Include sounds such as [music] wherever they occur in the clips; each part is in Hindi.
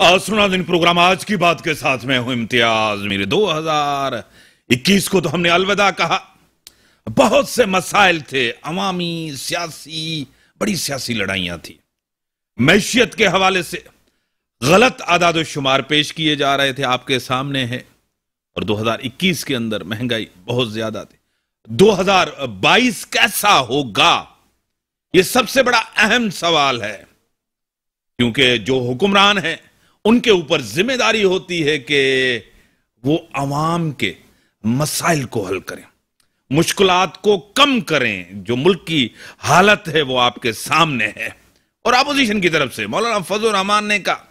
सुना दिन प्रोग्राम आज की बात के साथ में हूं इम्तियाज मेरे 2021 को तो हमने अलविदा कहा बहुत से मसाइल थे अवामी सियासी बड़ी सियासी लड़ाइयां थी मैशियत के हवाले से गलत आदाद शुमार पेश किए जा रहे थे आपके सामने है और 2021 के अंदर महंगाई बहुत ज्यादा थी 2022 कैसा होगा यह सबसे बड़ा अहम सवाल है क्योंकि जो हुक्मरान है उनके ऊपर जिम्मेदारी होती है कि वो आवाम के मसाइल को हल करें मुश्किल को कम करें जो मुल्क की हालत है वो आपके सामने है और अपोजिशन की तरफ से मौलाना फजल रहमान ने कहा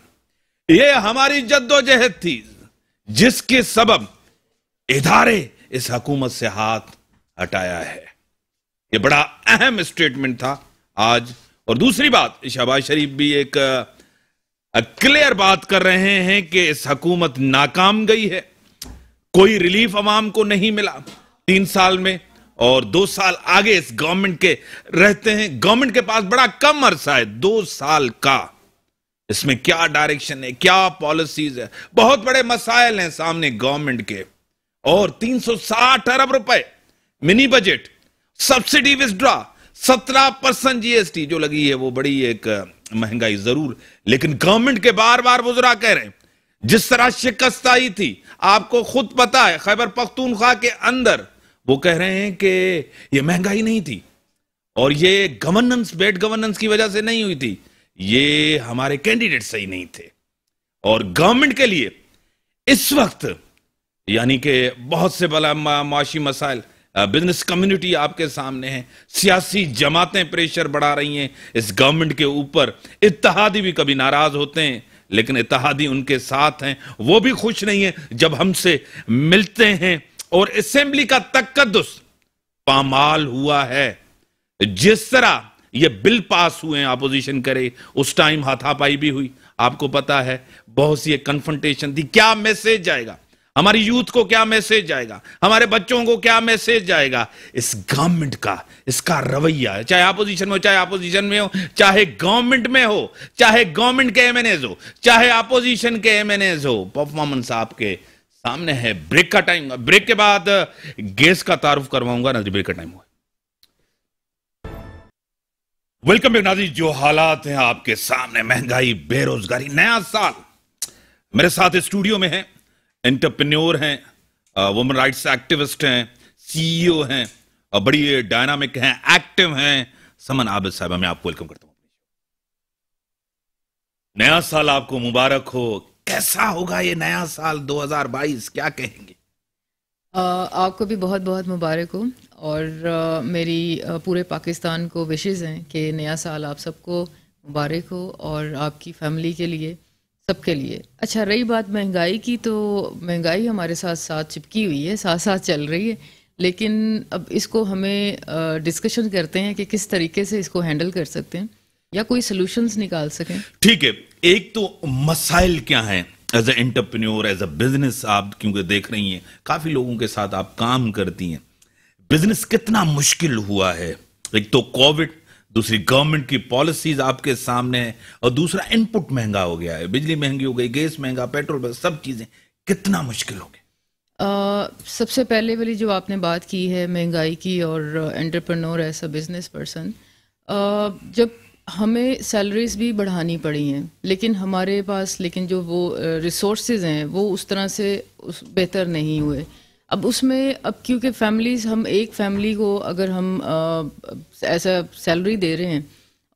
यह हमारी जद्दोजहद थी जिसके सबब इधारे इस हकूमत से हाथ हटाया है यह बड़ा अहम स्टेटमेंट था आज और दूसरी बात शहबाज शरीफ भी एक क्लियर बात कर रहे हैं कि इस हकूमत नाकाम गई है कोई रिलीफ अवाम को नहीं मिला तीन साल में और दो साल आगे इस गवर्नमेंट के रहते हैं गवर्नमेंट के पास बड़ा कम अरसा है दो साल का इसमें क्या डायरेक्शन है क्या पॉलिसीज है बहुत बड़े मसाइल हैं सामने गवर्नमेंट के और 360 अरब रुपए mini budget subsidy withdraw 17 percent GST जो लगी है वो बड़ी एक महंगाई जरूर लेकिन गवर्नमेंट के बार बार बुजरा कह रहे हैं जिस तरह शिकस्त आई थी आपको खुद पता है खैबर पख्तूनख्वा के अंदर वो कह रहे हैं कि ये महंगाई नहीं थी और ये गवर्नेंस बेड गवर्नेंस की वजह से नहीं हुई थी ये हमारे कैंडिडेट सही नहीं थे और गवर्नमेंट के लिए इस वक्त यानी कि बहुत से बला माशी मसाइल बिजनेस कम्युनिटी आपके सामने है सियासी जमातें प्रेशर बढ़ा रही हैं इस गवर्नमेंट के ऊपर इतिहादी भी कभी नाराज होते हैं लेकिन इतिहादी उनके साथ हैं वो भी खुश नहीं है जब हमसे मिलते हैं और असेंबली का तकदस पामाल हुआ है जिस तरह ये बिल पास हुए हैं अपोजिशन करे उस टाइम हाथापाई भी हुई आपको पता है बहुत सी कन्फ्रंटेशन थी क्या मैसेज जाएगा हमारी यूथ को क्या मैसेज जाएगा हमारे बच्चों को क्या मैसेज जाएगा इस गवर्नमेंट का इसका रवैया चाहे अपोजिशन में हो चाहे अपोजिशन में हो चाहे गवर्नमेंट में हो चाहे गवर्नमेंट के एमएनएज हो चाहे अपोजिशन के एमएनएज हो परफॉर्मेंस आपके सामने है ब्रेक का टाइम ब्रेक के बाद गैस का तारुफ करवाऊंगा नजर ब्रेक का टाइम हुआ वेलकम बेक नाजी जो हालात हैं आपके सामने महंगाई बेरोजगारी नया साल मेरे साथ स्टूडियो में है एंटरप्रेन्योर हैं वुमेन राइट्स एक्टिविस्ट हैं सीईओ e हैं और बड़ी डायनामिक हैं एक्टिव हैं समन आबिद साहब मैं आपको वेलकम करता हूं नया साल आपको मुबारक हो कैसा होगा ये नया साल 2022 क्या कहेंगे आपको भी बहुत बहुत मुबारक हो और आ, मेरी आ, पूरे पाकिस्तान को विशेज़ हैं कि नया साल आप सबको मुबारक हो और आपकी फैमिली के लिए सबके लिए अच्छा रही बात महंगाई की तो महंगाई हमारे साथ साथ चिपकी हुई है साथ साथ चल रही है लेकिन अब इसको हमें डिस्कशन करते हैं कि किस तरीके से इसको हैंडल कर सकते हैं या कोई सोल्यूशंस निकाल सकें ठीक है एक तो मसाइल क्या है as a entrepreneur as a business आप क्योंकि देख रही हैं काफी लोगों के साथ आप काम करती हैं बिजनेस कितना मुश्किल हुआ है एक तो कोविड दूसरी गवर्नमेंट की पॉलिसीज आपके सामने है और दूसरा इनपुट महंगा हो गया है बिजली महंगी हो गई गैस महंगा पेट्रोल सब चीजें कितना मुश्किल हो गया सबसे पहले वाली जो आपने बात की है महंगाई की और entrepreneur as a business person जब हमें सैलरीज भी बढ़ानी पड़ी हैं लेकिन हमारे पास लेकिन जो वो रिसोर्सेज हैं वो उस तरह से बेहतर नहीं हुए अब उसमें अब क्योंकि फैमिलीज हम एक फैमिली को अगर हम ऐसा सैलरी दे रहे हैं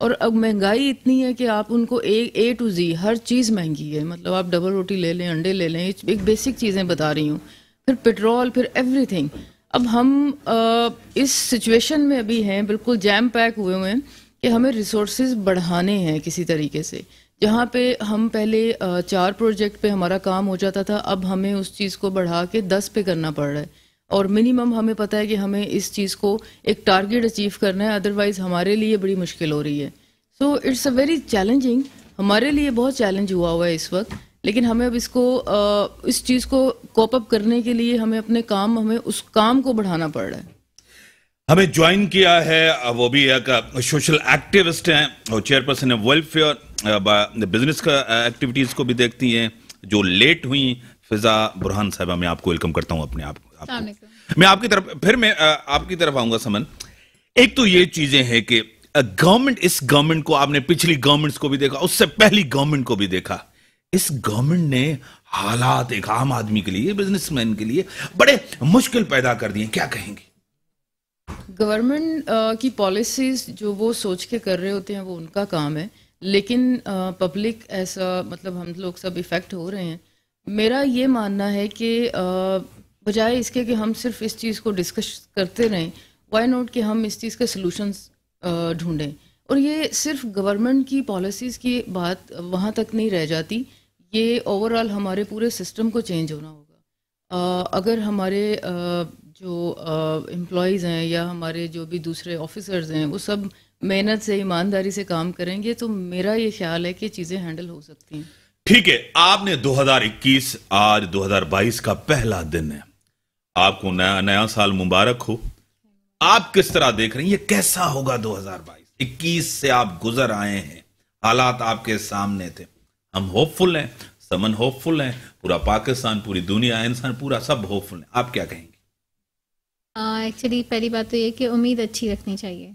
और अब महंगाई इतनी है कि आप उनको ए ए टू जी हर चीज़ महंगी है मतलब आप डबल रोटी ले लें अंडे ले लें एक बेसिक चीज़ें बता रही हूँ फिर पेट्रोल फिर एवरीथिंग अब हम आ, इस सिचुएशन में अभी हैं बिल्कुल जैम पैक हुए हुए हैं कि हमें रिसोर्स बढ़ाने हैं किसी तरीके से जहाँ पे हम पहले चार प्रोजेक्ट पे हमारा काम हो जाता था अब हमें उस चीज़ को बढ़ा के दस पे करना पड़ रहा है और मिनिमम हमें पता है कि हमें इस चीज़ को एक टारगेट अचीव करना है अदरवाइज़ हमारे लिए बड़ी मुश्किल हो रही है so it's a very challenging हमारे लिए बहुत चैलेंज हुआ हुआ है इस वक्त लेकिन हमें अब इसको इस चीज़ को कॉपअप करने के लिए हमें अपने काम हमें उस काम को बढ़ाना पड़ रहा है हमें ज्वाइन किया है वो भी एक सोशल एक्टिविस्ट हैं और चेयरपर्सन है वेलफेयर बिजनेस का एक्टिविटीज को भी देखती हैं जो लेट हुई फिजा बुरहान साहबा मैं आपको वेलकम करता हूं अपने आप आपको मैं आपकी तरफ फिर मैं आपकी तरफ आऊंगा समन एक तो ये चीजें हैं कि गवर्नमेंट इस गवर्नमेंट को आपने पिछली गवर्नमेंट्स को भी देखा उससे पहली गवर्नमेंट को भी देखा इस गवर्नमेंट ने हालात एक आम आदमी के लिए बिजनेसमैन के लिए बड़े मुश्किल पैदा कर दिए क्या कहेंगे गवर्नमेंट की पॉलिसीज जो वो सोच के कर रहे होते हैं वो उनका काम है लेकिन पब्लिक ऐसा मतलब हम लोग सब इफ़ेक्ट हो रहे हैं मेरा ये मानना है कि बजाय इसके कि हम सिर्फ इस चीज़ को डिस्कस करते रहें वाई नॉट कि हम इस चीज़ के सलूशंस ढूंढें और ये सिर्फ गवर्नमेंट की पॉलिसीज़ की बात वहाँ तक नहीं रह जाती ये ओवरऑल हमारे पूरे सिस्टम को चेंज होना होगा अगर हमारे जो एम्प्लॉयज़ हैं या हमारे जो भी दूसरे ऑफिसर्स हैं वो सब मेहनत से ईमानदारी से काम करेंगे तो मेरा ये ख्याल है कि चीज़ें हैंडल हो सकती हैं ठीक है आपने 2021 आज 2022 का पहला दिन है आपको नया नया साल मुबारक हो आप किस तरह देख रहे हैं ये कैसा होगा 2022 21 से आप गुजर आए हैं हालात आपके सामने थे हम होपफुल हैं समन होपफुल हैं पूरा पाकिस्तान पूरी दुनिया इंसान पूरा सब होपफुल है आप क्या कहेंगे एक्चुअली uh, पहली बात तो ये कि उम्मीद अच्छी रखनी चाहिए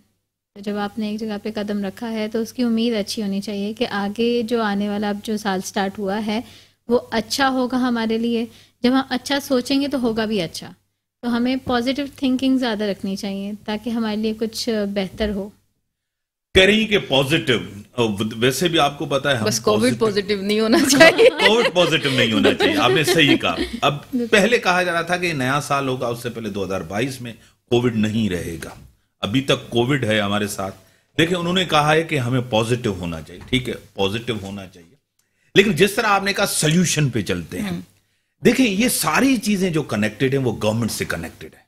तो जब आपने एक जगह पे कदम रखा है तो उसकी उम्मीद अच्छी होनी चाहिए कि आगे जो आने वाला अब जो साल स्टार्ट हुआ है वो अच्छा होगा हमारे लिए जब हम अच्छा सोचेंगे तो होगा भी अच्छा तो हमें पॉजिटिव थिंकिंग ज़्यादा रखनी चाहिए ताकि हमारे लिए कुछ बेहतर हो रही कि पॉजिटिव वैसे भी आपको पता है बस कोविड पॉजिटिव नहीं होना चाहिए कोविड [laughs] पॉजिटिव नहीं होना चाहिए आपने सही कहा अब पहले कहा जा रहा था कि नया साल होगा उससे पहले 2022 में कोविड नहीं रहेगा अभी तक कोविड है हमारे साथ देखिए उन्होंने कहा है कि हमें पॉजिटिव होना चाहिए ठीक है पॉजिटिव होना चाहिए लेकिन जिस तरह आपने कहा सोल्यूशन पे चलते हैं हम्म। देखिए ये सारी चीजें जो कनेक्टेड है वो गवर्नमेंट से कनेक्टेड है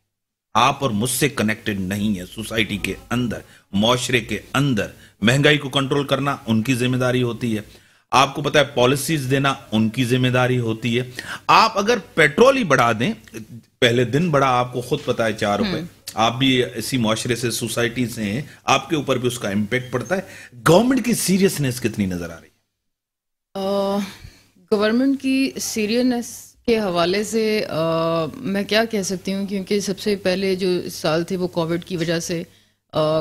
आप और मुझसे कनेक्टेड नहीं है सोसाइटी के अंदर माशरे के अंदर महंगाई को कंट्रोल करना उनकी जिम्मेदारी होती है आपको पता है पॉलिसीज देना उनकी जिम्मेदारी होती है आप अगर पेट्रोल ही बढ़ा दें पहले दिन बढ़ा आपको खुद पता है चार रुपए हम्म। आप भी इसी माशरे से सोसाइटी से हैं आपके ऊपर भी उसका इम्पेक्ट पड़ता है गवर्नमेंट की सीरियसनेस कितनी नजर आ रही है गवर्नमेंट की सीरियसनेस के हवाले से आ, मैं क्या कह सकती हूँ क्योंकि सबसे पहले जो साल थे वो कोविड की वजह से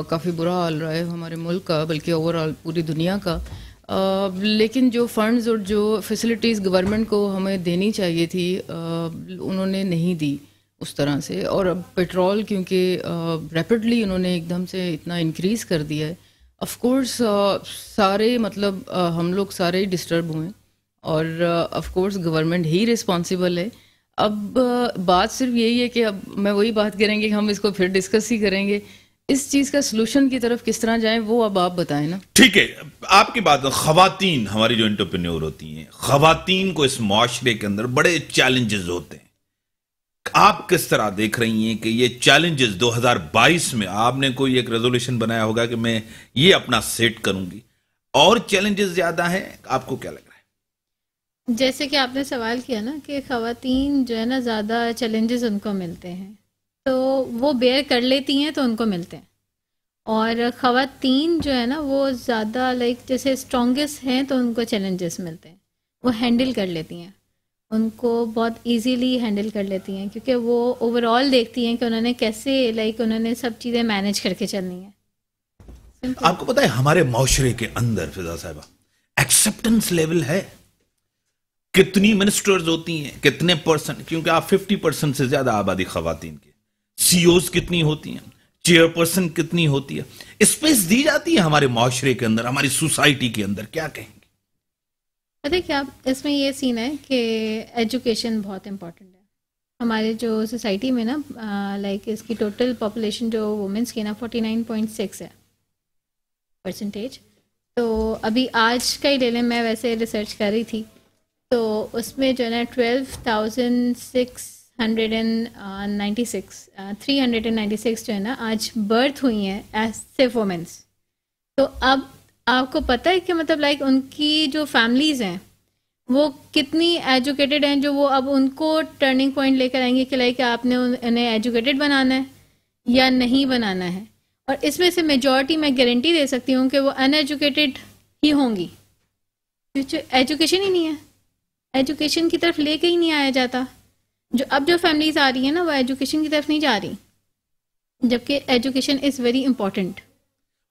काफ़ी बुरा हाल रहा है हमारे मुल्क का बल्कि ओवरऑल पूरी दुनिया का आ, लेकिन जो फंड्स और जो फैसिलिटीज़ गवर्नमेंट को हमें देनी चाहिए थी आ, उन्होंने नहीं दी उस तरह से और अब पेट्रोल क्योंकि रैपिडली उन्होंने एकदम से इतना इंक्रीज़ कर दिया है ऑफ कोर्स सारे मतलब आ, हम लोग सारे डिस्टर्ब हुए और ऑफ कोर्स गवर्नमेंट ही रिस्पॉन्सिबल है अब uh, बात सिर्फ यही है कि अब मैं वही बात करेंगे कि हम इसको फिर डिस्कस ही करेंगे इस चीज का सलूशन की तरफ किस तरह जाए वो अब आप बताएं ना ठीक है आपकी बात खातन हमारी जो इंटरप्रेन्योर होती हैं खातन को इस माशरे के अंदर बड़े चैलेंजेस होते हैं आप किस तरह देख रही हैं कि ये चैलेंजेस 2022 में आपने कोई एक रेजोल्यूशन बनाया होगा कि मैं ये अपना सेट करूंगी और चैलेंजेस ज्यादा हैं आपको क्या लग रहा है जैसे कि आपने सवाल किया ना कि खातन जो है ना ज़्यादा चैलेंजेस उनको मिलते हैं तो वो बेयर कर लेती हैं तो उनको मिलते हैं और ख़वातीन जो है ना वो ज़्यादा लाइक जैसे स्ट्रॉन्गेस्ट हैं तो उनको चैलेंजेस मिलते हैं वो हैंडल कर लेती हैं उनको बहुत इजीली हैंडल कर लेती हैं क्योंकि वो ओवरऑल देखती हैं कि उन्होंने कैसे लाइक उन्होंने सब चीज़ें मैनेज करके चलनी है आपको पता है हमारे माशरे के अंदर फिजा साहबा एक्सेप्टेंस लेवल है कितनी मिनिस्टर्स होती हैं कितने परसेंट क्योंकि आप फिफ्टी परसेंट से ज्यादा आबादी खातन की सीओज कितनी होती हैं चेयरपर्सन कितनी होती है स्पेस दी जाती है हमारे माशरे के अंदर हमारी सोसाइटी के अंदर क्या कहेंगे देखिए आप इसमें ये सीन है कि एजुकेशन बहुत इम्पोर्टेंट है हमारे जो सोसाइटी में ना लाइक इसकी टोटल पॉपुलेशन जो वुमेंस की ना फोर्टी सिक्स है परसेंटेज तो अभी आज का ही ले लें मैं वैसे रिसर्च कर रही थी तो उसमें जो है ना twelve thousand six hundred and ninety six three hundred and ninety six जो है ना आज बर्थ हुई हैं एज सिर्फ वोमेंस तो अब आपको पता है कि मतलब लाइक उनकी जो फैमिलीज हैं वो कितनी एजुकेटेड हैं जो वो अब उनको टर्निंग पॉइंट लेकर आएंगे कि लाइक आपने उन्हें एजुकेटेड बनाना है या नहीं बनाना है और इसमें से मेजॉरिटी मैं गारंटी दे सकती हूँ कि वो अनएजुकेटेड ही होंगी एजुकेशन ही नहीं है एजुकेशन की तरफ लेके ही नहीं आया जाता जो अब जो फैमिलीज आ रही है ना वो एजुकेशन की तरफ नहीं जा रही जबकि एजुकेशन इज़ वेरी इंपॉर्टेंट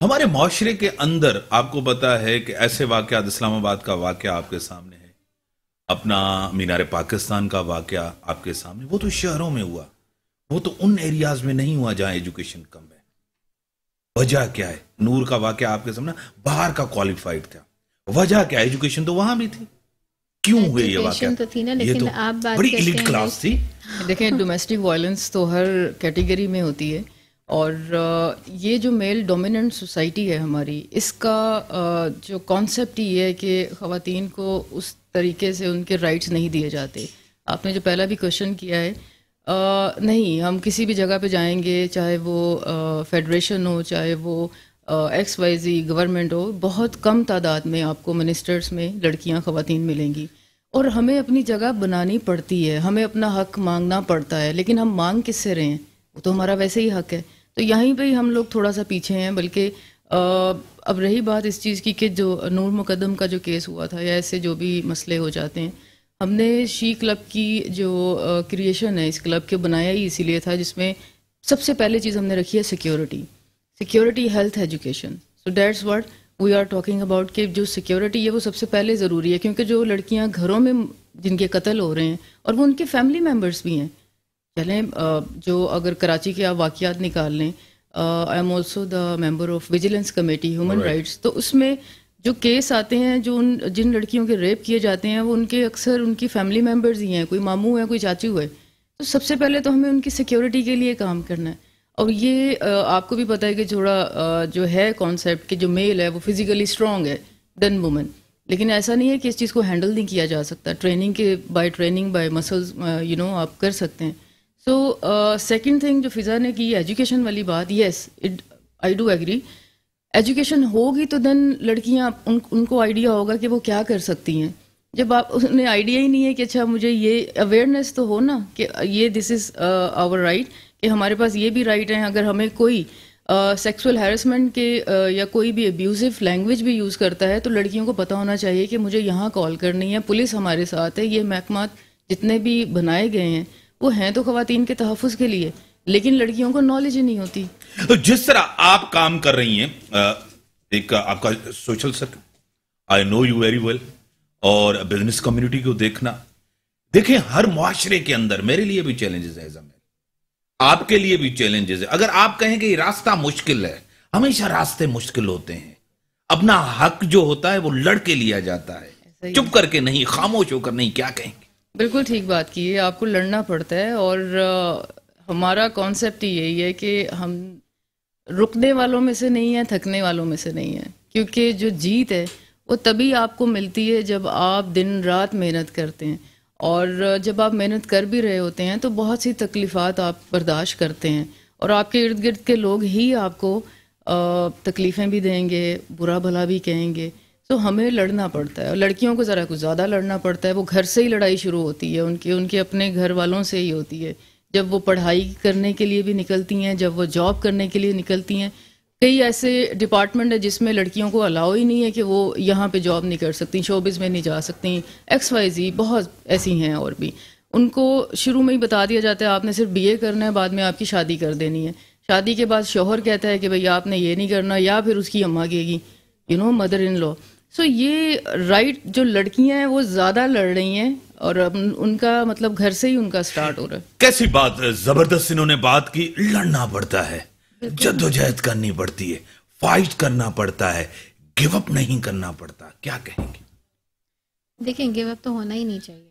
हमारे माशरे के अंदर आपको पता है कि ऐसे वाक्य इस्लामाबाद का वाक़ आपके सामने है अपना मीनार पाकिस्तान का वाक्य आपके सामने वो तो शहरों में हुआ वो तो उन एरियाज में नहीं हुआ जहाँ एजुकेशन कम है वजह क्या है नूर का वाक्य आपके सामने बाहर का क्वालिफाइड था वजह क्या एजुकेशन तो वहां भी थी क्यों हुई ये बात तो थी ना लेकिन तो आप बात बड़ी इलिट क्लास थी देखें डोमेस्टिक वायलेंस तो हर कैटेगरी में होती है और ये जो मेल डोमिनेंट सोसाइटी है हमारी इसका जो कॉन्सेप्ट ही है कि खातन को उस तरीके से उनके राइट्स नहीं दिए जाते आपने जो पहला भी क्वेश्चन किया है आ, नहीं हम किसी भी जगह पे जाएंगे चाहे वो फेडरेशन हो चाहे वो एक्स वाई जी गवर्नमेंट हो बहुत कम तादाद में आपको मिनिस्टर्स में लड़कियां ख़वान मिलेंगी और हमें अपनी जगह बनानी पड़ती है हमें अपना हक मांगना पड़ता है लेकिन हम मांग किससे रहे हैं वो तो हमारा वैसे ही हक है तो यहीं पर ही हम लोग थोड़ा सा पीछे हैं बल्कि अब रही बात इस चीज़ की कि जो नूर मुकदम का जो केस हुआ था या ऐसे जो भी मसले हो जाते हैं हमने शी क्लब की जो क्रिएशन है इस क्लब के बनाया ही इसीलिए था जिसमें सबसे पहले चीज़ हमने रखी है security security health education so that's word we are talking about कि जो सिक्योरिटी है वो सबसे पहले ज़रूरी है क्योंकि जो लड़कियां घरों में जिनके कत्ल हो रहे हैं और वो उनके फैमिली मेम्बर्स भी हैं चलें जो अगर कराची के आप वाक़ात निकाल लें I am also the member of vigilance committee human rights तो उसमें जो केस आते हैं जो उन जिन लड़कियों के रेप किए जाते हैं वो उनके अक्सर उनकी फैमिली मेम्बर्स ही हैं कोई मामू है कोई चाचू है तो सबसे पहले तो हमें उनकी सिक्योरिटी के लिए काम करना है और ये आपको भी पता है कि थोड़ा जो है कॉन्सेप्ट कि जो मेल है वो फिजिकली स्ट्रांग है डन वुमेन लेकिन ऐसा नहीं है कि इस चीज़ को हैंडल नहीं किया जा सकता ट्रेनिंग के by training by muscles you know आप कर सकते हैं सो सेकंड थिंग जो फिज़ा ने की एजुकेशन वाली बात yes it I do agree education होगी तो देन लड़कियां उन, उनको आइडिया होगा कि वो क्या कर सकती हैं जब आप उन्हें आइडिया ही नहीं है कि अच्छा मुझे ये अवेयरनेस तो हो ना कि ये दिस इज़ आवर राइट कि हमारे पास ये भी राइट है अगर हमें कोई सेक्सुअल हेरसमेंट हैरेसमेंट के आ, या कोई भी अब्यूज़िव लैंग्वेज भी यूज़ करता है तो लड़कियों को पता होना चाहिए कि मुझे यहाँ कॉल करनी है पुलिस हमारे साथ है ये महकमा जितने भी बनाए गए हैं वो हैं तो खातन के तहफ़ के लिए लेकिन लड़कियों को नॉलेज ही नहीं होती तो जिस तरह आप काम कर रही हैं एक आपका social circle I know you very well और बिजनेस कम्युनिटी को देखना देखें हर मुआरे के अंदर मेरे लिए भी चैलेंजेस हैं आपके लिए भी चैलेंजेस है अगर आप कहें कि रास्ता मुश्किल है हमेशा रास्ते मुश्किल होते हैं अपना हक जो होता है वो लड़के लिया जाता है चुप करके नहीं खामोश होकर नहीं क्या कहेंगे बिल्कुल ठीक बात की है आपको लड़ना पड़ता है और हमारा कॉन्सेप्ट यही है कि हम रुकने वालों में से नहीं है थकने वालों में से नहीं है क्योंकि जो जीत है वो तभी आपको मिलती है जब आप दिन रात मेहनत करते हैं और जब आप मेहनत कर भी रहे होते हैं तो बहुत सी तकलीफ़ात आप बर्दाश्त करते हैं और आपके इर्द गिर्द के लोग ही आपको तकलीफ़ें भी देंगे बुरा भला भी कहेंगे तो हमें लड़ना पड़ता है और लड़कियों को ज़रा कुछ ज़्यादा लड़ना पड़ता है वो घर से ही लड़ाई शुरू होती है उनके उनके अपने घर वालों से ही होती है जब वो पढ़ाई करने के लिए भी निकलती हैं जब वो जॉब करने के लिए निकलती हैं कई ऐसे डिपार्टमेंट है जिसमें लड़कियों को अलाउ ही नहीं है कि वो यहाँ पे जॉब नहीं कर सकती शोबिस में नहीं जा सकती एक्स वाई जी बहुत ऐसी हैं और भी उनको शुरू में ही बता दिया जाता है आपने सिर्फ बीए करना है बाद में आपकी शादी कर देनी है शादी के बाद शोहर कहता है कि भाई आपने ये नहीं करना या फिर उसकी अम्मा कहेगी you know mother in law so ये राइट जो लड़कियां हैं वो ज्यादा लड़ रही हैं और उनका मतलब घर से ही उनका स्टार्ट हो रहा है कैसी बात जबरदस्त इन्होंने बात की लड़ना पड़ता है जद्दोजहद करनी पड़ती है फाइट करना पड़ता है गिव अप नहीं करना पड़ता क्या कहेंगे देखें गिव अप तो होना ही नहीं चाहिए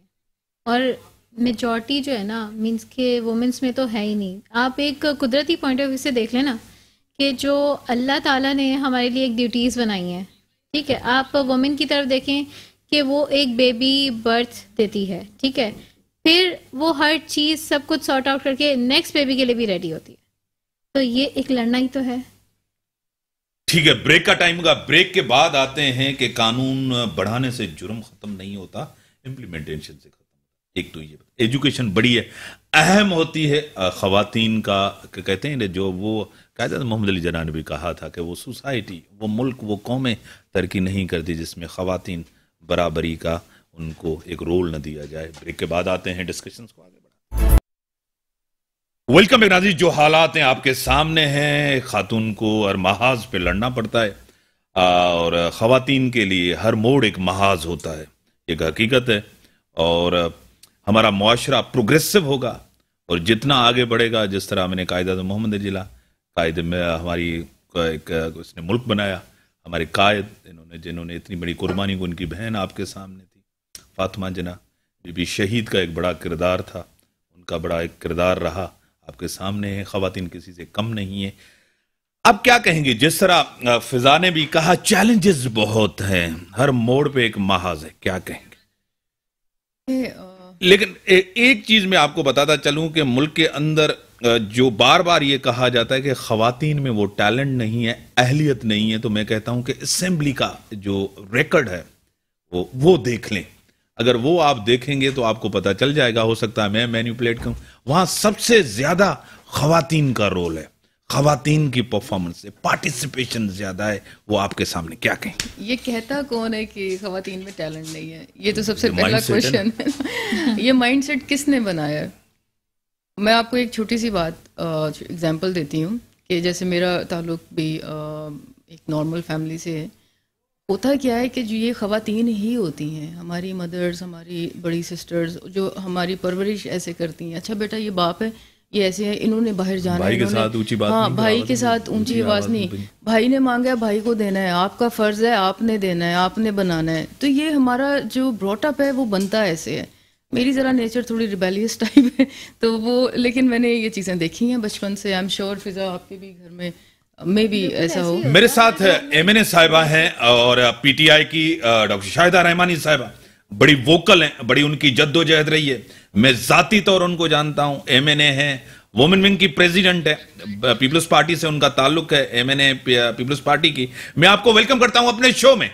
और मेजॉरिटी जो है ना मीन्स के वुमेंस में तो है ही नहीं आप एक कुदरती पॉइंट ऑफ व्यू से देख लेना कि जो अल्लाह ताला ने हमारे लिए एक ड्यूटीज़ बनाई है ठीक है आप वुमेन की तरफ देखें कि वो एक बेबी बर्थ देती है ठीक है फिर वो हर चीज़ सब कुछ सॉर्ट आउट करके नेक्स्ट बेबी के लिए भी रेडी होती है तो ये एक लड़ना ही तो है ठीक है ब्रेक का टाइम होगा ब्रेक के बाद आते हैं कि कानून बढ़ाने से जुर्म खत्म नहीं होता इम्प्लीमेंटेशन से खत्म होता एक तो ये एजुकेशन बड़ी है अहम होती है खातन का कहते हैं जो वो हैं मोहम्मद अली जना ने भी कहा था कि वो सोसाइटी वो मुल्क वो कौमें तरक्की नहीं करती जिसमें खातन बराबरी का उनको एक रोल न दिया जाए ब्रेक के बाद आते हैं डिस्कशंस को आगे वेलकम बैक नाजी जो हालात हैं आपके सामने हैं खातून को हर महाज पे लड़ना पड़ता है और ख़वातीन के लिए हर मोड़ एक महाज होता है एक हकीकत है और हमारा मुआरा प्रोग्रेसिव होगा और जितना आगे बढ़ेगा जिस तरह मैंने कायद तो मोहम्मद जिला कायद में हमारी एक उसने मुल्क बनाया हमारे कायद इन्होंने जिन्होंने इतनी बड़ी कुर्बानी को उनकी बहन आपके सामने थी फातमा जना बीबी शहीद का एक बड़ा किरदार था उनका बड़ा एक किरदार रहा आपके सामने है खातन किसी से कम नहीं है अब क्या कहेंगे जिस तरह फिजा ने भी कहा चैलेंजेस बहुत हैं हर मोड़ पे एक महाज है क्या कहेंगे लेकिन ए, एक चीज मैं आपको बताता चलूं कि मुल्क के अंदर जो बार बार ये कहा जाता है कि खातन में वो टैलेंट नहीं है अहलियत नहीं है तो मैं कहता हूं कि असेंबली का जो रिकॉर्ड है वो वो देख लें अगर वो आप देखेंगे तो आपको पता चल जाएगा हो सकता है मैं मैन्यूपलेट करूँ वहां सबसे ज्यादा खातन का रोल है खातन की परफॉर्मेंस पार्टिसिपेशन ज्यादा है वो आपके सामने क्या कहें ये कहता कौन है कि खातन में टैलेंट नहीं है ये तो सबसे पहला क्वेश्चन है [laughs] ये माइंडसेट किसने बनाया मैं आपको एक छोटी सी बात एग्जांपल देती हूँ कि जैसे मेरा ताल्लुक भी आ, एक नॉर्मल फैमिली से है होता क्या है कि जो ये ख़वातीन ही होती हैं हमारी मदर्स हमारी बड़ी सिस्टर्स जो हमारी परवरिश ऐसे करती हैं अच्छा बेटा ये बाप है ये ऐसे हैं इन्होंने बाहर जाना भाई के साथ ऊंची बात हाँ भाई के साथ ऊंची आवाज़ नहीं भाई ने मांगा भाई को देना है आपका फ़र्ज़ है आपने देना है आपने बनाना है तो ये हमारा जो ब्रॉटअप है वो बनता ऐसे है मेरी ज़रा नेचर थोड़ी रिबेलियस टाइप है तो वो लेकिन मैंने ये चीज़ें देखी हैं बचपन से आई एम श्योर फिज़ा आपके भी घर में मे भी ऐसा हो मेरे साथ एम एन ए साहिबा है और पीटीआई की डॉक्टर शाहिदा रहमानी साहिबा बड़ी वोकल हैं बड़ी उनकी जद्दोजहद रही है मैं जाती तौर उनको जानता हूं एम एन ए है वोमेन विंग की प्रेसिडेंट है पीपल्स पार्टी से उनका ताल्लुक है M N A people's party की मैं आपको वेलकम करता हूं अपने शो में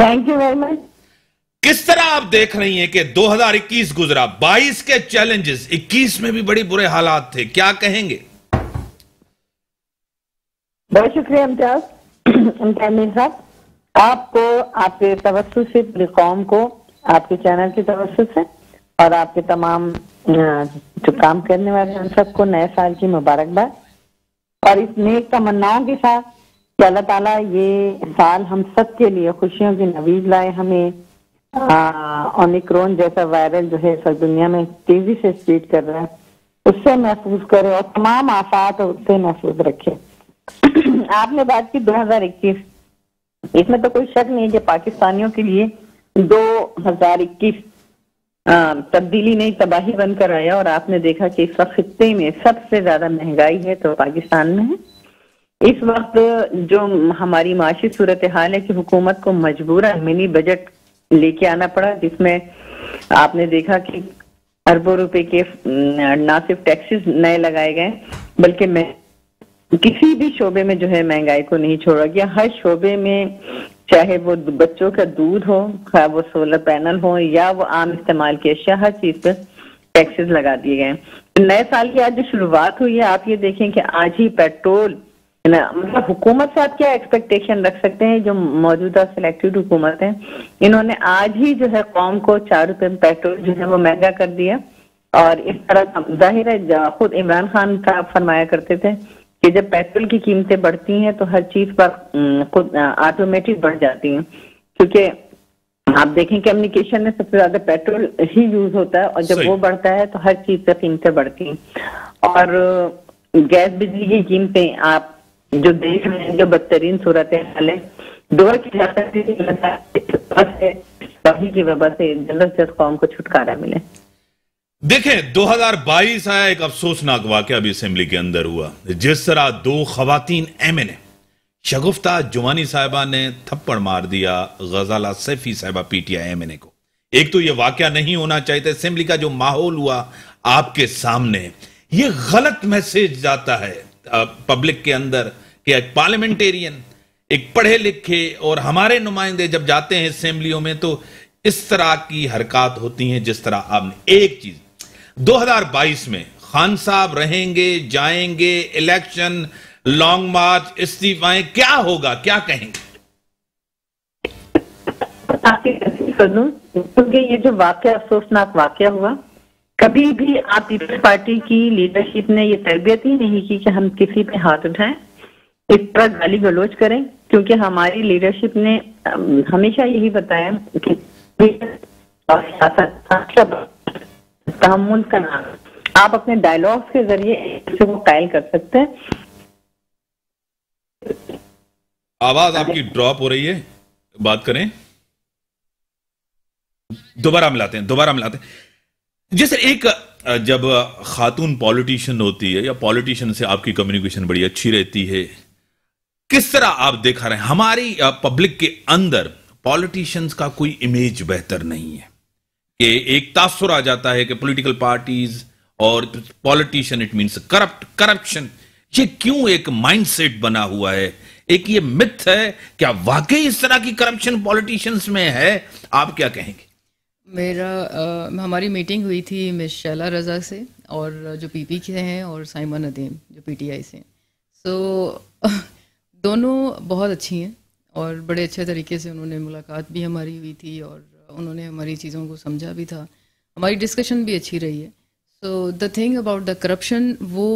थैंक यू वेरी मच किस तरह आप देख रही हैं कि 2021 गुजरा 22 के चैलेंजेस 21 में भी बड़ी बुरे हालात थे क्या कहेंगे बहुत शुक्रिया इम्तियाज [clears throat] इम्तियाज साहब आपको आपके तवस्त से पूरी कौम को आपके चैनल के तवस्त से और आपके तमाम जो काम करने वाले हम सबको नए साल की मुबारकबाद और इस नेक तमन्नाओं के साथ कि अल्लाह ताला ये साल हम सब के लिए खुशियों की नवीज लाए हमें ओमिक्रोन जैसा वायरल जो है सब दुनिया में तेजी से स्प्रीड कर रहा है उससे महफूज करे और तमाम आफात उससे महफूज रखे [clears throat] आपने बात की 2021 इसमें तो कोई शक नहीं है कि पाकिस्तानियों के लिए 2021 तब्दीली नहीं तबाही बनकर आया और आपने देखा कि इस वक्त खत्े में सबसे ज्यादा महंगाई है तो पाकिस्तान में है इस वक्त जो हमारी माशी सूरत हाल है कि हुकूमत को मजबूरन मिनी बजट लेके आना पड़ा जिसमें आपने देखा कि अरबों रुपए के ना सिर्फ टैक्सेस नए लगाए गए बल्कि किसी भी शोबे में जो है महंगाई को नहीं छोड़ा गया हर शोबे में चाहे वो बच्चों का दूध हो चाहे वो सोलर पैनल हो या वो आम इस्तेमाल की अशिया हर चीज पर टैक्सेस लगा दिए गए नए साल की आज जो शुरुआत हुई है आप ये देखें कि आज ही पेट्रोल मतलब हुकूमत से आप क्या एक्सपेक्टेशन रख सकते हैं जो मौजूदा सिलेक्टेड हुकूमत है इन्होंने आज ही जो है कौम को चार रुपये में पेट्रोल जो है वो महंगा कर दिया और इस तरह जाहिर है खुद इमरान खान का फरमाया करते थे कि जब पेट्रोल की कीमतें बढ़ती हैं तो हर चीज पर खुद ऑटोमेटिक बढ़ जाती हैं क्योंकि आप देखें कम्युनिकेशन में सबसे ज्यादा पेट्रोल ही यूज होता है और जब वो बढ़ता है तो हर चीज पर कीमतें बढ़ती हैं और गैस बिजली की कीमतें आप जो देख रहे हैं जो बदतरीन सूरत हाल है दो की जाती है वही की वजह से जल्द से कौम को छुटकारा मिले देखें 2022 आया एक अफसोसनाक वाक्य अभी असेंबली के अंदर हुआ जिस तरह दो खातन एम एन ए शगुफ्ता जुमानी साहबा ने थप्पड़ मार दिया गजाला सैफी साहबा पीटीआई एम एन ए को एक तो यह वाक्य नहीं होना चाहिए असेंबली का जो माहौल हुआ आपके सामने यह गलत मैसेज जाता है पब्लिक के अंदर कि एक पार्लियामेंटेरियन एक पढ़े लिखे और हमारे नुमाइंदे जब जाते हैं असेंबलियों में तो इस तरह की हरकत होती हैं जिस तरह आपने एक चीज 2022 में खान साहब रहेंगे जाएंगे इलेक्शन लॉन्ग मार्च इस्तीफाएं क्या होगा क्या कहेंगे क्योंकि ये जो वाक्य अफसोसनाक वाक्य हुआ कभी भी आप पीपल्स पार्टी की लीडरशिप ने ये तरबियत ही नहीं की कि हम किसी पे हाथ उठाएं इस तरह गाली गलोच करें क्योंकि हमारी लीडरशिप ने हमेशा यही बताया कि तहमुल का नाम आप अपने डायलॉग्स के जरिए वो कायल कर सकते हैं आवाज आपकी ड्रॉप हो रही है बात करें दोबारा मिलाते हैं दोबारा मिलाते हैं जैसे एक जब खातून पॉलिटिशियन होती है या पॉलिटिशियन से आपकी कम्युनिकेशन बड़ी अच्छी रहती है किस तरह आप देखा रहे हैं हमारी पब्लिक के अंदर पॉलिटिशियंस का कोई इमेज बेहतर नहीं है कि एक तासुर आ जाता है कि पॉलिटिकल पार्टीज और politician it means corrupt corruption ये क्यों एक माइंडसेट बना हुआ है एक ये मिथ है क्या वाकई इस तरह की करप्शन पॉलिटिशियंस में है आप क्या कहेंगे मेरा आ, हमारी मीटिंग हुई थी मिस शैला रजा से और जो पीपी के हैं और साइमा नदीम जो पीटीआई से सो so, [laughs] दोनों बहुत अच्छी हैं और बड़े अच्छे तरीके से उन्होंने मुलाकात भी हमारी हुई थी और उन्होंने हमारी चीज़ों को समझा भी था हमारी डिस्कशन भी अच्छी रही है so the thing about the corruption वो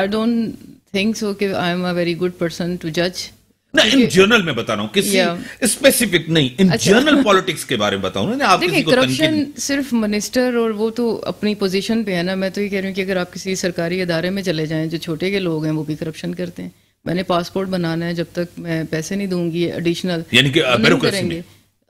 आई डोंट थिंक सो कि I am a very good person to जज ना इन जनरल में बता रहा हूँ किसी स्पेसिफिक नहीं इन जनरल पॉलिटिक्स के बारे में बताऊं ना आप देखिए करप्शन सिर्फ मिनिस्टर और वो तो अपनी पोजीशन पे है ना मैं तो ये कह रही हूँ कि अगर आप किसी सरकारी अदारे में चले जाएं जो छोटे के लोग हैं वो भी करप्शन करते हैं मैंने पासपोर्ट बनाना है जब तक मैं पैसे नहीं दूंगी एडिशनल यानी कि करेंगे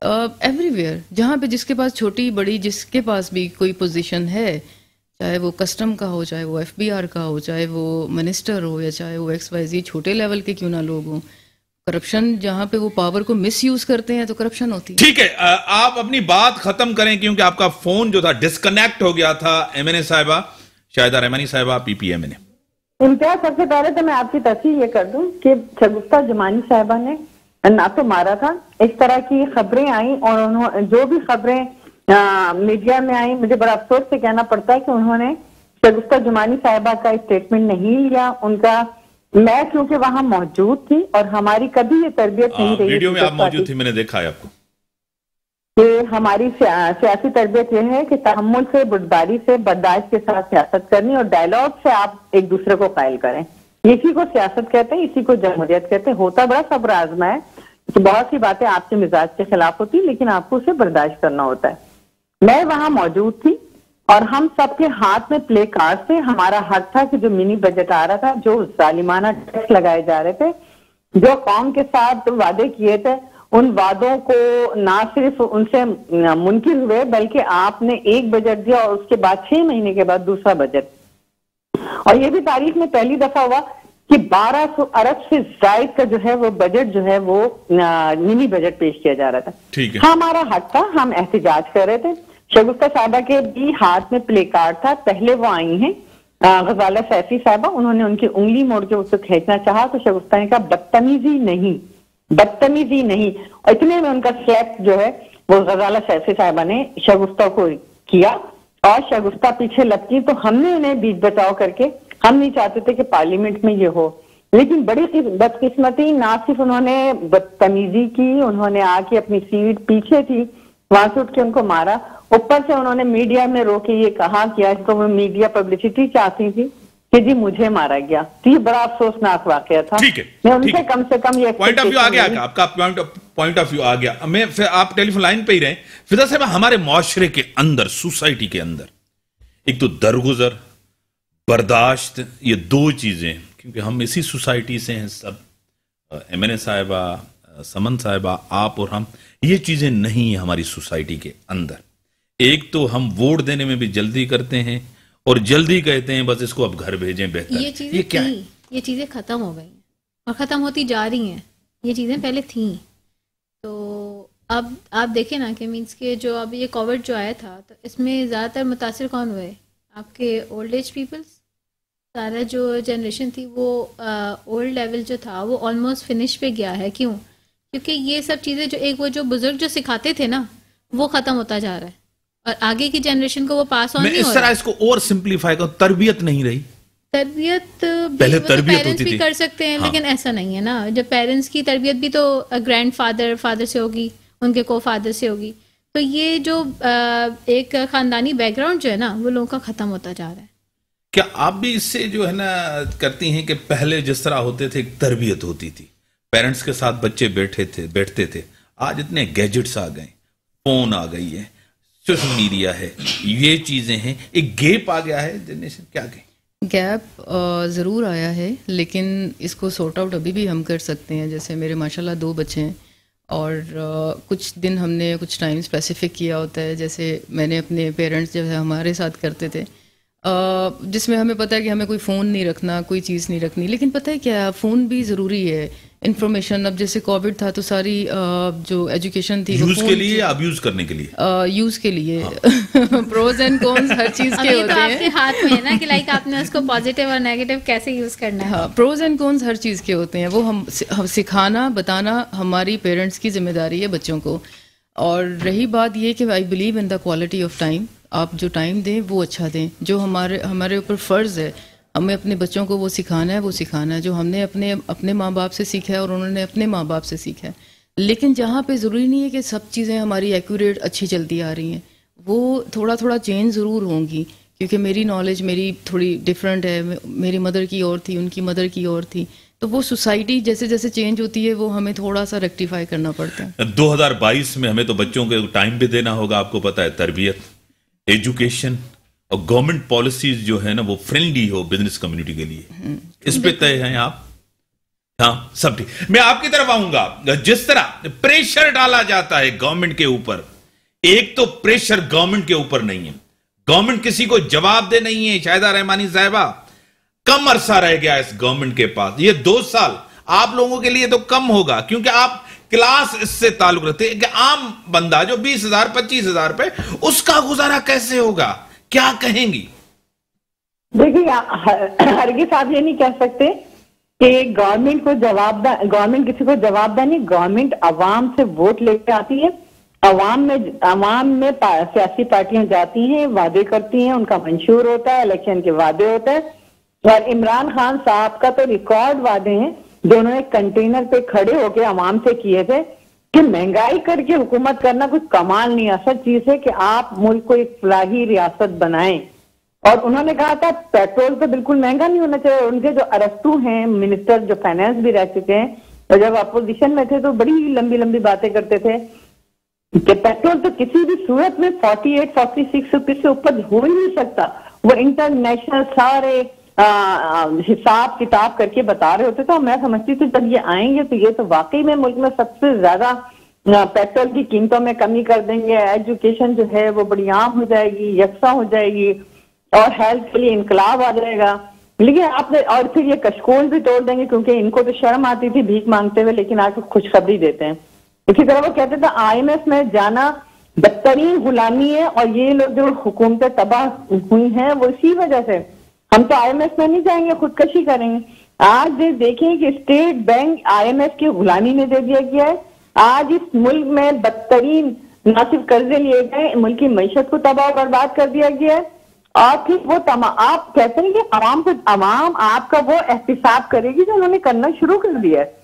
एवरीवेयर जहाँ पे जिसके पास छोटी बड़ी जिसके पास भी कोई पोजीशन है चाहे वो कस्टम का हो चाहे वो एफ का हो चाहे वो मिनिस्टर हो या चाहे वो एक्स वाई जी छोटे लेवल के क्यों ना लोग हों करप्शन जहाँ पे वो पावर को मिस यूज करते हैं तो करप्शन होती है ठीक है आप अपनी बात खत्म करें क्योंकि आपका फोन जो था डिस्कनेक्ट हो गया था एमएनए साहिबा शायदा रहमानी साहिबा पीपीएमएनए इम्तियाज सबसे पहले तो मैं आपकी तस्वीर ये कर दूं कि शगुफ्ता जमानी साहबा ने ना तो मारा था इस तरह की खबरें आई और उन्होंने जो भी खबरें मीडिया में आई मुझे बड़ा अफसोस से कहना पड़ता है कि उन्होंने शगुफ्ता जुमानी साहिबा का स्टेटमेंट नहीं लिया उनका मैं क्योंकि वहां मौजूद थी और हमारी कभी ये तरबियत नहीं रही वीडियो में आप मौजूद थी मैंने देखा है आपको कि हमारी सियासी तरबियत यह है कि तहमुल से बुटबारी से बर्दाश्त के साथ सियासत करनी और डायलॉग से आप एक दूसरे को कायल करें इसी को सियासत कहते हैं इसी को जमहूरियत कहते हैं होता बड़ा सब राजमा है कि बहुत सी बातें आपके मिजाज के खिलाफ होती लेकिन आपको उसे बर्दाश्त करना होता है मैं वहां मौजूद थी और हम सबके हाथ में प्ले कार्ड से हमारा हक था कि जो मिनी बजट आ रहा था जो जालिमाना टैक्स लगाए जा रहे थे जो कौम के साथ वादे किए थे उन वादों को ना सिर्फ उनसे मुमकिन हुए बल्कि आपने एक बजट दिया और उसके बाद छह महीने के बाद दूसरा बजट और ये भी तारीख में पहली दफा हुआ कि 1200 अरब से जायद का जो है वो बजट जो है वो मिनी बजट पेश किया जा रहा था ठीक है हमारा हक था हम एहतजाज कर रहे थे शगुफ्ता साहबा के भी हाथ में प्ले कार्ड था पहले वो आई हैं गजाला सैफी साहबा उन्होंने उनकी उंगली मोड़ के उसको खींचना चाहा तो शगुफ्ता ने कहा बदतमीजी नहीं बदतमीजी नहीं और इतने में उनका स्लैप जो है वो गजाला सैफी साहबा ने शगुफ्ता को किया और शगुफ्ता पीछे लपकी तो हमने उन्हें बीच बचाव करके हम नहीं चाहते थे कि पार्लियामेंट में ये हो लेकिन बड़ी बदकिस्मती ना सिर्फ उन्होंने बदतमीजी की उन्होंने आके अपनी सीट पीछे थी वहां से उठ के उनको मारा ऊपर से उन्होंने मीडिया में रोके ये कहा कि आज तो मीडिया पब्लिसिटी चाहती थी कि जी मुझे मारा गया तो ये बड़ा अफसोसनाक वाक्य था ठीक है मैं उनसे कम से कम ये पॉइंट ऑफ व्यू आ गया आपका पॉइंट ऑफ व्यू आ गया मैं फिर आप टेलीफोन लाइन पे ही रहे फिजा साहब हमारे माशरे के अंदर सोसाइटी के अंदर एक तो दरगुजर बर्दाश्त ये दो चीज़ें क्योंकि हम इसी सोसाइटी से हैं सब एम एन ए साहबा समन साहबा आप और हम ये चीज़ें नहीं है हमारी सोसाइटी के अंदर एक तो हम वोट देने में भी जल्दी करते हैं और जल्दी कहते हैं बस इसको अब घर भेजें बेहतर ये चीजें क्या है? ये चीजें खत्म हो गई और खत्म होती जा रही हैं ये चीजें पहले थी तो अब आप देखें ना कि मीन्स के जो अब ये कोविड जो आया था तो इसमें ज़्यादातर मुतासर कौन हुए आपके ओल्ड एज पीपल्स सारा जो जनरेशन थी वो ओल्ड लेवल जो था वो ऑलमोस्ट फिनिश पे गया है क्यों क्योंकि ये सब चीज़ें जो एक वो जो बुज़ुर्ग जो सिखाते थे ना वो ख़त्म होता जा रहा है और आगे की जनरेशन को वो पास ऑन मैं इस तरह इसको और सिंप्लीफाई करूँ तरबियत नहीं रही तरबियत पहले मतलब तरबियत होती थी कर सकते हैं हाँ। लेकिन ऐसा नहीं है ना जब पेरेंट्स की तरबियत भी तो ग्रैंड फादर फादर से होगी उनके को फादर से होगी तो ये जो एक खानदानी बैकग्राउंड जो है ना वो लोगों का खत्म होता जा रहा है क्या आप भी इससे जो है ना करती हैं कि पहले जिस तरह होते थे एक तरबियत होती थी पेरेंट्स के साथ बच्चे बैठे थे बैठते थे आज इतने गैजेट्स आ गए फोन आ गई है सोशल मीडिया है ये चीजें हैं एक गैप आ गया है जनरेशन क्या गई गैप ज़रूर आया है लेकिन इसको सॉर्ट आउट अभी भी हम कर सकते हैं जैसे मेरे माशाल्लाह दो बच्चे हैं और कुछ दिन हमने कुछ टाइम स्पेसिफिक किया होता है जैसे मैंने अपने पेरेंट्स जो है हमारे साथ करते थे जिसमें हमें पता है कि हमें कोई फ़ोन नहीं रखना कोई चीज़ नहीं रखनी लेकिन पता है क्या फ़ोन भी ज़रूरी है इन्फॉर्मेशन अब जैसे कोविड था तो सारी जो एजुकेशन थी यूज के लिए अब यूज करने के लिए यूज के लिए प्रोज एंड कॉन्स हर चीज के तो होते हैं आपके हाथ में है ना कि लाइक आपने उसको पॉजिटिव और नेगेटिव कैसे यूज करना है प्रोज एंड कॉन्स हर चीज के होते हैं वो हम, हम सिखाना बताना हमारी पेरेंट्स की जिम्मेदारी है बच्चों को और रही बात ये कि I believe in the quality of time आप जो टाइम दें वो अच्छा दें जो हमारे हमारे ऊपर फ़र्ज़ है हमें अपने बच्चों को वो सिखाना है वो सिखाना है जो हमने अपने अपने माँ बाप से सीखा है और उन्होंने अपने माँ बाप से सीखा है लेकिन जहाँ पे ज़रूरी नहीं है कि सब चीज़ें हमारी एक्यूरेट अच्छी चलती आ रही हैं वो थोड़ा थोड़ा चेंज ज़रूर होंगी क्योंकि मेरी नॉलेज मेरी थोड़ी डिफरेंट है मेरी मदर की और थी उनकी मदर की और थी तो वो सोसाइटी जैसे जैसे चेंज होती है वो हमें थोड़ा सा रेक्टिफाई करना पड़ता है 2022 में हमें तो बच्चों को टाइम भी देना होगा आपको पता है तरबियत एजुकेशन और गवर्नमेंट पॉलिसीज जो है ना वो फ्रेंडली हो बिजनेस कम्युनिटी के लिए हम्म, इस पे तय हैं आप हाँ सब ठीक मैं आपकी तरफ आऊंगा जिस तरह प्रेशर डाला जाता है गवर्नमेंट के ऊपर एक तो प्रेशर गवर्नमेंट के ऊपर नहीं है गवर्नमेंट किसी को जवाब दे नहीं है शायद रहमानी साहबा कम अरसा रह गया इस गवर्नमेंट के पास ये दो साल आप लोगों के लिए तो कम होगा क्योंकि आप क्लास इससे ताल्लुक रखते हैं कि आम बंदा जो बीस हजार पच्चीस हजार रुपए उसका गुजारा कैसे होगा क्या कहेंगी देखिए हरगिज साहब ये नहीं कह सकते कि गवर्नमेंट को जवाबदार गवर्नमेंट किसी को जवाबदार नहीं गवर्नमेंट अवाम से वोट लेकर आती है अवाम में अवाम में सियासी पार्टियां जाती हैं वादे करती हैं उनका मंशूर होता है इलेक्शन के वादे होते हैं और इमरान खान साहब का तो रिकॉर्ड वादे हैं जो उन्होंने कंटेनर पे खड़े होकर अवाम से किए थे कि महंगाई करके हुकूमत करना कुछ कमाल नहीं असल चीज है कि आप मुल्क को एक फलाही रियासत बनाए और उन्होंने कहा था पेट्रोल तो बिल्कुल महंगा नहीं होना चाहिए उनके जो अरस्तू हैं मिनिस्टर जो फाइनेंस भी रह चुके हैं तो जब अपोजिशन में थे तो बड़ी लंबी लंबी बातें करते थे कि पेट्रोल तो किसी भी सूरत में 48, 46 रुपये से ऊपर हो ही नहीं सकता वो इंटरनेशनल सारे हिसाब किताब करके बता रहे होते तो मैं समझती थी जब ये आएंगे तो ये तो वाकई में मुल्क में सबसे ज्यादा पेट्रोल की कीमतों में कमी कर देंगे एजुकेशन जो है वो बड़ी आम हो जाएगी यकसा हो जाएगी और हेल्थ के लिए इनकलाब आ जाएगा लेकिन आपने और फिर ये कशकोल भी तोड़ देंगे क्योंकि इनको तो शर्म आती थी भीख मांगते हुए लेकिन आज खुशखबरी देते हैं इसी तरह वो कहते थे आई में जाना बदतरीन गुलामी है और ये लोग जो हुकूमतें तबाह हुई हैं वो इसी वजह से हम तो आईएमएफ में नहीं जाएंगे खुदकशी करेंगे आज दे देखें कि स्टेट बैंक आईएमएफ की गुलामी में दे दिया गया है आज इस मुल्क में बदतरीन ना सिर्फ कर्जे लिए गए मुल्क की मीशत को तबाह बर्बाद कर दिया गया है और फिर वो तमाम आप कहते हैं कि आवाम को आवाम आपका वो एहतसाब करेगी जो उन्होंने करना शुरू कर दिया है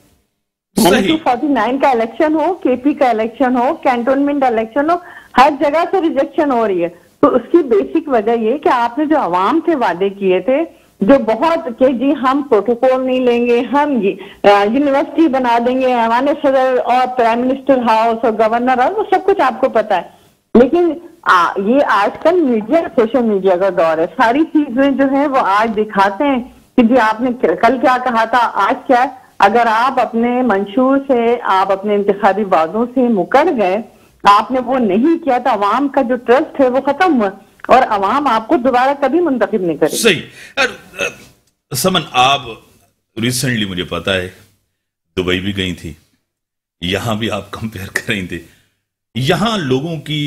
टू फोर्टी नाइन का इलेक्शन हो केपी का इलेक्शन हो कैंटोनमेंट इलेक्शन हो हर जगह से रिजेक्शन हो रही है तो उसकी बेसिक वजह ये कि आपने जो आवाम से वादे किए थे जो बहुत के जी हम प्रोटोकॉल नहीं लेंगे हम यूनिवर्सिटी बना देंगे हमारे सदर और प्राइम मिनिस्टर हाउस और गवर्नर हाउस वो सब कुछ आपको पता है लेकिन आ, ये आजकल मीडिया सोशल मीडिया का दौर है सारी चीजें जो है वो आज दिखाते हैं कि जी आपने कल क्या कहा था आज क्या अगर आप अपने मंशूर से आप अपने इंतारी वादों से मुकर गए आपने वो नहीं किया तो अवाम का जो ट्रस्ट है वो खत्म हुआ और अवाम आपको दोबारा कभी मुंतखब नहीं करे सही समन आप रिसेंटली मुझे पता है दुबई भी गई थी यहां भी आप कंपेयर कर रही थी यहां लोगों की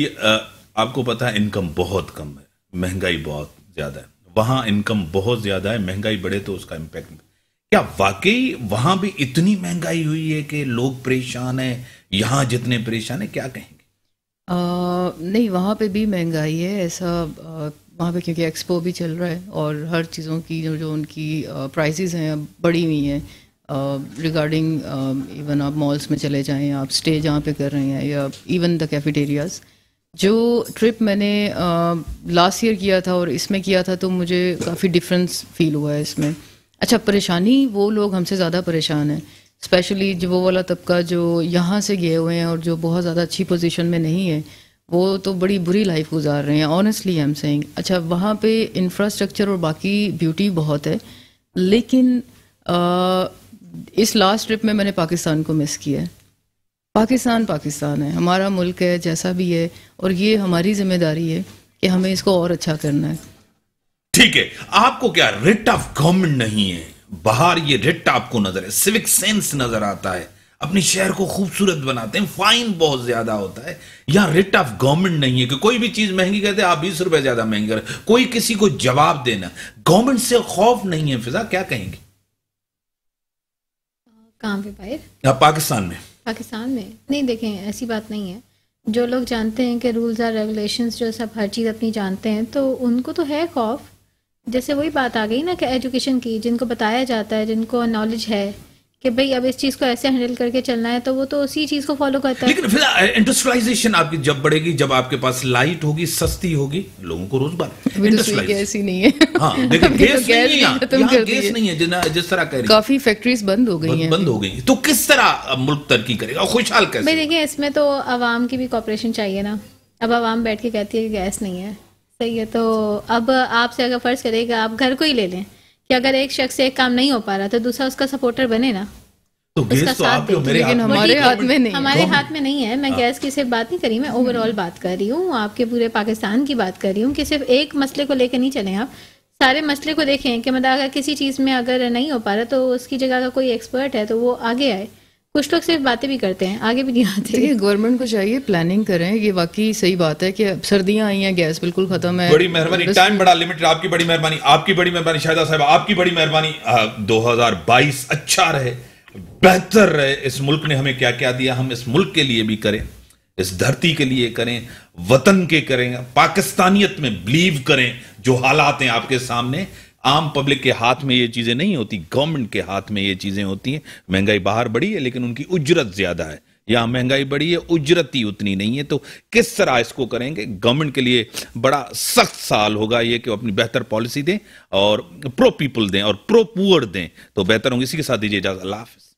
आपको पता है इनकम बहुत कम है महंगाई बहुत ज्यादा है वहां इनकम बहुत ज्यादा है महंगाई बढ़े तो उसका इम्पैक्ट क्या वाकई वहां भी इतनी महंगाई हुई है कि लोग परेशान हैं यहां जितने परेशान हैं क्या कहेंगे नहीं वहाँ पे भी महंगाई है ऐसा वहाँ पे क्योंकि एक्सपो भी चल रहा है और हर चीज़ों की जो जो उनकी प्राइसेस हैं बढ़ी हुई हैं रिगार्डिंग इवन आप मॉल्स में चले जाएं आप स्टे जहाँ पे कर रहे हैं या इवन द कैफेटेरियाज़ जो ट्रिप मैंने लास्ट ईयर किया था और इसमें किया था तो मुझे काफ़ी डिफरेंस फील हुआ है इसमें अच्छा परेशानी वो लोग हमसे ज़्यादा परेशान हैं स्पेशली जो वो वाला तबका जो यहाँ से गए हुए हैं और जो बहुत ज़्यादा अच्छी पोजीशन में नहीं है वो तो बड़ी बुरी लाइफ गुजार रहे हैं ऑनेस्टली आई एम सेइंग अच्छा वहाँ पे इंफ्रास्ट्रक्चर और बाकी ब्यूटी बहुत है लेकिन आ, इस लास्ट ट्रिप में मैंने पाकिस्तान को मिस किया है पाकिस्तान पाकिस्तान है हमारा मुल्क है जैसा भी है और ये हमारी जिम्मेदारी है कि हमें इसको और अच्छा करना है ठीक है आपको क्या रिट ऑफ गवर्नमेंट नहीं है बाहर ये रिट आपको नजर है सिविक सेंस नजर आता है अपने शहर को खूबसूरत बनाते हैं फाइन बहुत ज्यादा होता है यहां रिट ऑफ गवर्नमेंट नहीं है कि कोई भी चीज महंगी कहते आप बीस रुपए ज्यादा महंगी कर कोई किसी को जवाब देना गवर्नमेंट से खौफ नहीं है फिजा क्या कहेंगे कहाँ पे बाहर पाकिस्तान में पाकिस्तान में नहीं देखें ऐसी बात नहीं है जो लोग जानते हैं कि रूल्स और रेगुलेशंस जो सब हर चीज़ अपनी जानते हैं तो उनको तो है खौफ जैसे वही बात आ गई ना कि एजुकेशन की जिनको बताया जाता है जिनको नॉलेज है कि भाई अब इस चीज को ऐसे हैंडल करके चलना है तो वो तो उसी चीज को फॉलो करता है लेकिन फिर इंडस्ट्रियलाइजेशन आपकी जब बढ़ेगी जब आपके पास लाइट होगी सस्ती होगी लोगों को रोजगार इंडस्ट्रियलाइज तो ही नहीं है हाँ देखिए तो गैस नहीं गैस नहीं है जिस तरह कह रही काफी फैक्ट्रीज बंद हो गई बंद हो गई तो किस तरह मुल्क तरक्की करेगा खुशहाल कैसे देखिए इसमें तो आवाम की भी कॉपरेशन चाहिए ना अब आवाम बैठ के कहती है कि गैस नहीं है सही है तो अब आपसे अगर फर्ज करेगा आप घर को ही ले लें कि अगर एक शख्स से एक काम नहीं हो पा रहा तो दूसरा उसका सपोर्टर बने ना तो उसका तो साथ दे लेकिन हमारे हाथ में नहीं हमारे हाथ में नहीं है मैं गैस हाँ। की सिर्फ बात नहीं करी मैं ओवरऑल हम्म। बात कर रही हूँ आपके पूरे पाकिस्तान की बात कर रही हूँ कि सिर्फ एक मसले को लेकर नहीं चले आप सारे मसले को देखें कि मतलब अगर किसी चीज़ में अगर नहीं हो पा रहा तो उसकी जगह का कोई एक्सपर्ट है तो वो आगे आए कुछ लोग सिर्फ बातें भी करते हैं आगे भी नहीं आते देखिए गवर्नमेंट को चाहिए प्लानिंग करें ये वाकई सही बात है कि अब सर्दियां आई हैं गैस बिल्कुल खत्म है बड़ी मेहरबानी टाइम बड़ा लिमिटेड आपकी बड़ी मेहरबानी आपकी बड़ी मेहरबानी शाहिदा साहब आपकी बड़ी मेहरबानी 2022 अच्छा रहे बेहतर रहे इस मुल्क ने हमें क्या क्या दिया हम इस मुल्क के लिए भी करें इस धरती के लिए करें वतन के करें पाकिस्तानियत में बिलीव करें जो हालात हैं आपके सामने आम पब्लिक के हाथ में ये चीज़ें नहीं होती गवर्नमेंट के हाथ में ये चीज़ें होती हैं महंगाई बाहर बढ़ी है लेकिन उनकी उजरत ज़्यादा है यहाँ महंगाई बढ़ी है उजरत ही उतनी नहीं है तो किस तरह इसको करेंगे गवर्नमेंट के लिए बड़ा सख्त साल होगा ये कि अपनी बेहतर पॉलिसी दें और प्रो पीपल दें और प्रो पुअर दें तो बेहतर होंगे इसी के साथ दीजिए इजाज़त अल्लाह हाफिज़